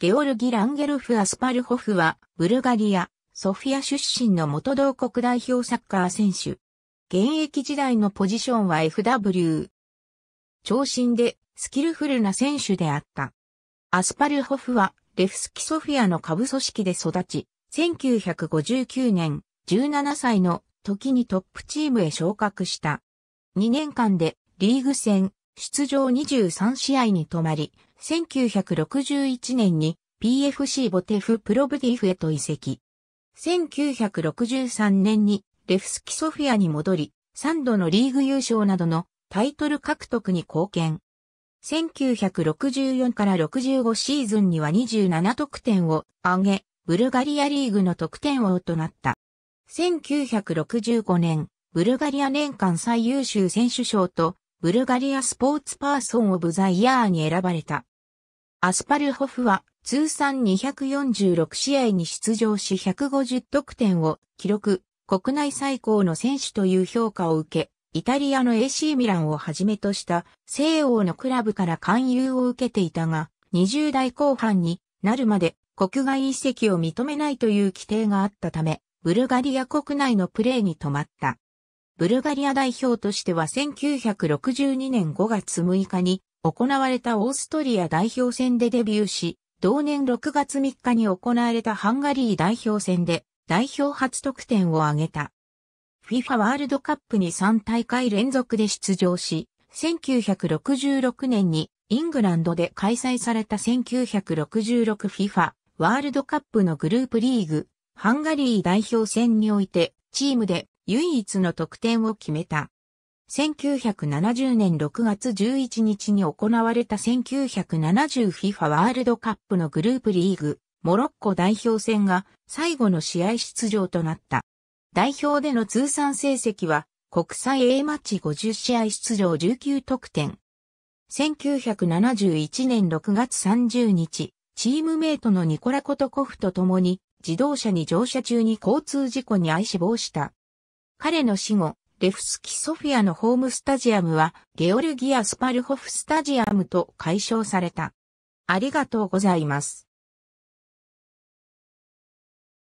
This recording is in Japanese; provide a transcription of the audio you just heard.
ゲオルギ・ランゲルフ・アスパルホフは、ブルガリア、ソフィア出身の元同国代表サッカー選手。現役時代のポジションは FW。長身でスキルフルな選手であった。アスパルホフはレフスキソフィアの下部組織で育ち、1959年17歳の時にトップチームへ昇格した。2年間でリーグ戦、出場23試合に止まり、1961年に PFC ボテフプロブディフへと移籍。1963年にレフスキソフィアに戻り、3度のリーグ優勝などのタイトル獲得に貢献。1964から65シーズンには27得点を上げ、ブルガリアリーグの得点王となった。1965年、ブルガリア年間最優秀選手賞とブルガリアスポーツパーソンオブザイヤーに選ばれた。アスパルホフは通算246試合に出場し150得点を記録、国内最高の選手という評価を受け、イタリアの AC ミランをはじめとした西欧のクラブから勧誘を受けていたが、20代後半になるまで国外移籍を認めないという規定があったため、ブルガリア国内のプレーに止まった。ブルガリア代表としては1962年5月6日に行われたオーストリア代表戦でデビューし、同年6月3日に行われたハンガリー代表戦で代表初得点を挙げた。FIFA ワールドカップに3大会連続で出場し、1966年にイングランドで開催された 1966FIFA ワールドカップのグループリーグ、ハンガリー代表戦において、チームで唯一の得点を決めた。1970年6月11日に行われた 1970FIFA ワールドカップのグループリーグ、モロッコ代表戦が最後の試合出場となった。代表での通算成績は国際 A マッチ50試合出場19得点。1971年6月30日、チームメイトのニコラ・コトコフと共に自動車に乗車中に交通事故に遭い死亡した。彼の死後、レフスキソフィアのホームスタジアムは、ゲオルギア・スパルホフスタジアムと解消された。ありがとうございます。